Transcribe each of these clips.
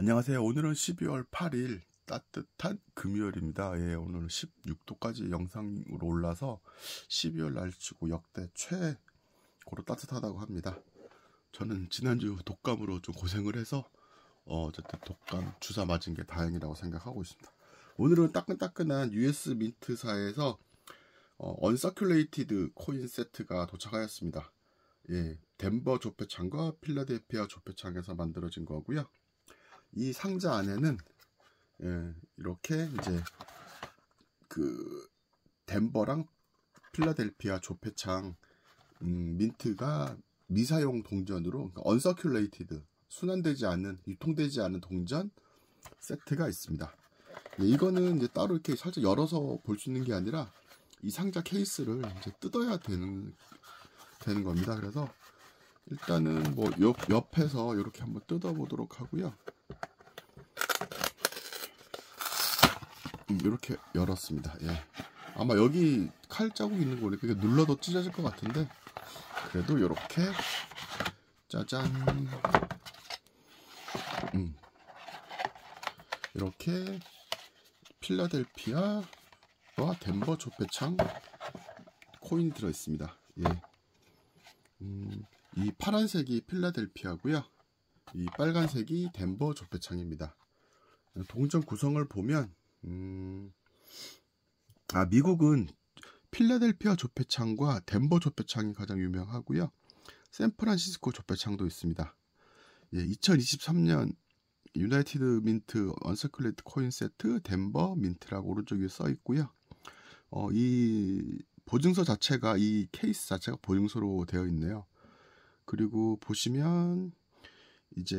안녕하세요. 오늘은 12월 8일 따뜻한 금요일입니다. 예, 오늘 은 16도까지 영상으로 올라서 12월 날치고 역대 최고로 따뜻하다고 합니다. 저는 지난주 독감으로 좀 고생을 해서 어, 어쨌든 독감 주사 맞은 게 다행이라고 생각하고 있습니다. 오늘은 따끈따끈한 US 민트사에서 어, 언서큘레이티드 코인 세트가 도착하였습니다. 예, 덴버 조폐창과 필라델피아 조폐창에서 만들어진 거고요. 이 상자 안에는 예, 이렇게 이제 그 덴버랑 필라델피아 조폐창 음, 민트가 미사용 동전으로 그러니까 언서큘레이티드 순환되지 않은 유통되지 않은 동전 세트가 있습니다. 예, 이거는 이제 따로 이렇게 살짝 열어서 볼 수 있는 게 아니라 이 상자 케이스를 이제 뜯어야 되는 되는 겁니다. 그래서 일단은 뭐 옆, 옆에서 이렇게 한번 뜯어보도록 하고요. 이렇게 열었습니다. 예. 아마 여기 칼 자국 있는 거 보니까 눌러도 찢어질 것 같은데 그래도 이렇게 짜잔 음. 이렇게 필라델피아와 덴버 조폐창 코인이 들어있습니다. 예. 음, 이 파란색이 필라델피아고요. 이 빨간색이 덴버 조폐창입니다. 동전 구성을 보면 음. 아, 미국은 필라델피아 조폐창과 덴버 조폐창이 가장 유명하고요. 샌프란시스코 조폐창도 있습니다. 예, 2023년 유나이티드 민트 언서클레드 코인 세트 덴버 민트라고 오른쪽 에써 있고요. 어, 이 보증서 자체가 이 케이스 자체가 보증서로 되어 있네요. 그리고 보시면 이제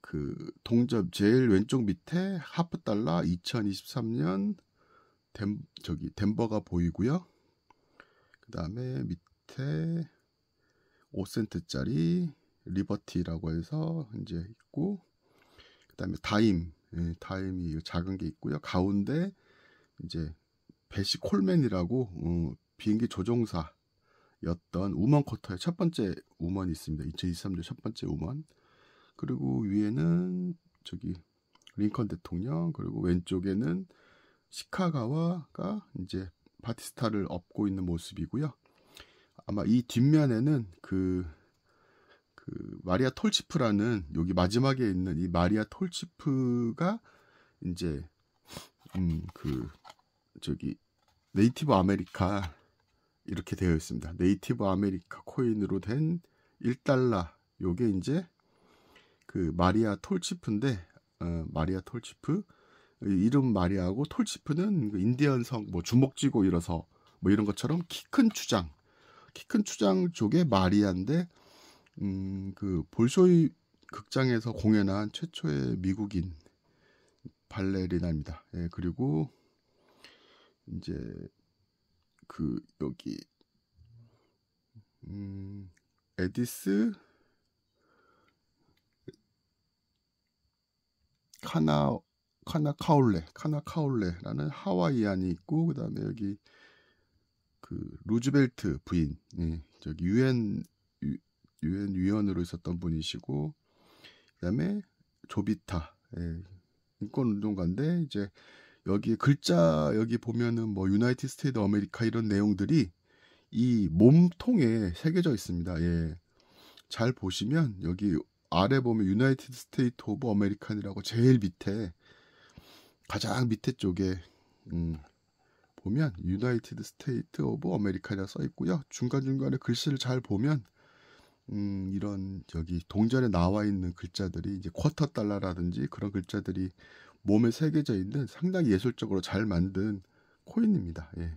그 동접 제일 왼쪽 밑에 하프 달러 2023년 덴 저기 덴버가 보이고요. 그다음에 밑에 5센트짜리 리버티라고 해서 이제 있고 그다음에 다임 예, 다임이 작은 게 있고요. 가운데 이제 베시 콜맨이라고 어, 비행기 조종사였던 우먼 쿼터의 첫 번째 우먼이 있습니다. 2023년 첫 번째 우먼. 그리고 위에는 저기 링컨 대통령 그리고 왼쪽에는 시카가와가 이제 바티스타를 업고 있는 모습이고요. 아마 이 뒷면에는 그, 그 마리아 톨치프라는 여기 마지막에 있는 이 마리아 톨치프가 이제 음 그 저기 네이티브 아메리카 이렇게 되어 있습니다. 네이티브 아메리카 코인으로 된 1달러 요게 이제 그 마리아 톨치프인데 어, 마리아 톨치프 이름 마리아고 톨치프는 그 인디언 성뭐 주먹쥐고 일어서 뭐 이런 것처럼 키 큰 추장 키 큰 추장 쪽의 마리아인데 음그 볼쇼이 극장에서 공연한 최초의 미국인 발레리나입니다. 예, 그리고 이제 그 여기 음 에디스 카나 카나카올레카나카올레라는 하와이안이 있고 그다음에 여기 그 루즈벨트 부인 예, 저기 유엔 유엔 위원으로 있었던 분이시고 그다음에 조비타 예, 인권운동가인데 이제 여기 글자 여기 보면은 뭐 유나이티드 스테이트 아메리카 이런 내용들이 이 몸통에 새겨져 있습니다. 예. 잘 보시면 여기 아래 보면 유나이티드 스테이트 오브 아메리칸이라고 제일 밑에 가장 밑에 쪽에 음, 보면 유나이티드 스테이트 오브 아메리칸이라 써 있고요. 중간중간에 글씨를 잘 보면 음, 이런 여기 동전에 나와 있는 글자들이 이제 쿼터 달러라든지 그런 글자들이 몸에 새겨져 있는 상당히 예술적으로 잘 만든 코인입니다. 예.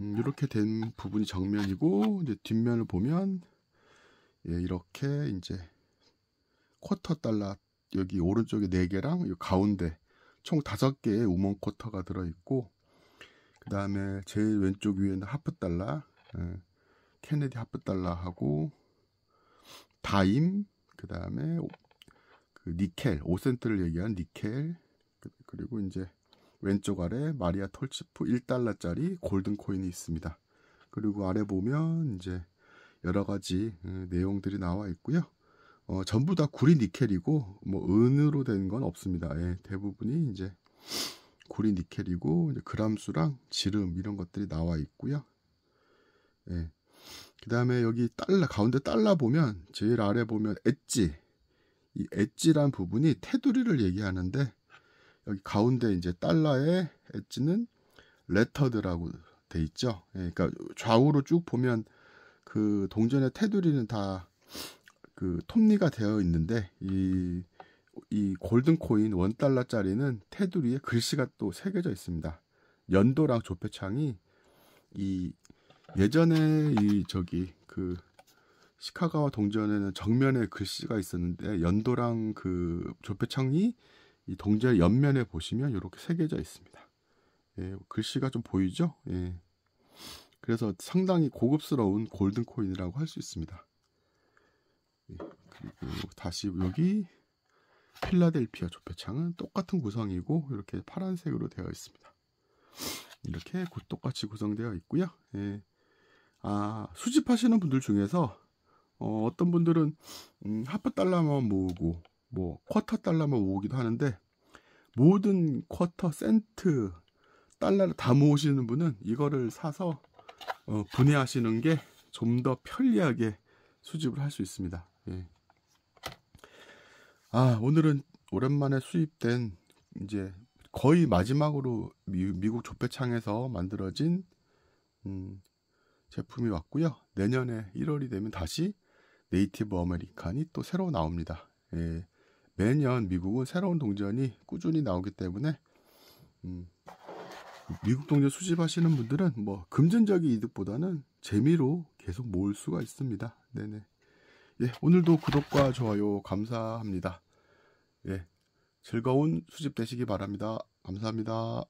음, 이렇게 된 부분이 정면이고 이제 뒷면을 보면 예, 이렇게 이제 쿼터 달러 여기 오른쪽에 4개랑 가운데 총 5개의 우먼 쿼터가 들어있고 그 다음에 제일 왼쪽 위에는 하프 달러 예, 케네디 하프 달러하고 다임 그 다음에 그 니켈 5센트를 얘기한 니켈 그, 그리고 이제 왼쪽 아래 마리아 톨치프 1달러짜리 골든 코인이 있습니다. 그리고 아래 보면 이제 여러 가지 음, 내용들이 나와 있고요. 어, 전부 다 구리 니켈이고 뭐 은으로 된 건 없습니다. 예, 대부분이 이제 구리 니켈이고 이제 그람수랑 지름 이런 것들이 나와 있고요. 예. 그다음에 여기 달러 가운데 달라 보면 제일 아래 보면 엣지 이 엣지란 부분이 테두리를 얘기하는데 여기 가운데 이제 달라의 엣지는 레터드라고 돼 있죠. 예, 그러니까 좌우로 쭉 보면 그 동전의 테두리는 다 그 톱니가 되어 있는데 이, 이 골든 코인 원 달러짜리는 테두리에 글씨가 또 새겨져 있습니다. 연도랑 조폐창이 이 예전에 이 저기 그 시카가와 동전에는 정면에 글씨가 있었는데 연도랑 그 조폐창이 이 동전 옆면에 보시면 이렇게 새겨져 있습니다. 예, 글씨가 좀 보이죠? 예. 그래서 상당히 고급스러운 골든 코인이라고 할 수 있습니다. 예, 그리고 다시 여기 필라델피아 조폐창은 똑같은 구성이고 이렇게 파란색으로 되어 있습니다. 이렇게 똑같이 구성되어 있고요. 예. 아 수집하시는 분들 중에서 어, 떤 분들은 음, 하프 달러만 모으고 뭐 쿼터 달러만 모으기도 하는데 모든 쿼터 센트 달러를 다 모으시는 분은 이거를 사서 어, 분해하시는 게 좀 더 편리하게 수집을 할 수 있습니다. 예. 아 오늘은 오랜만에 수입된 이제 거의 마지막으로 미, 국 조폐창에서 만들어진 음, 제품이 왔고요. 내년에 1월이 되면 다시 네이티브 아메리칸이 또 새로 나옵니다. 예, 매년 미국은 새로운 동전이 꾸준히 나오기 때문에 음, 미국 동전 수집하시는 분들은 뭐 금전적인 이득보다는 재미로 계속 모을 수가 있습니다. 네네. 예, 오늘도 구독과 좋아요 감사합니다. 예, 즐거운 수집 되시기 바랍니다. 감사합니다.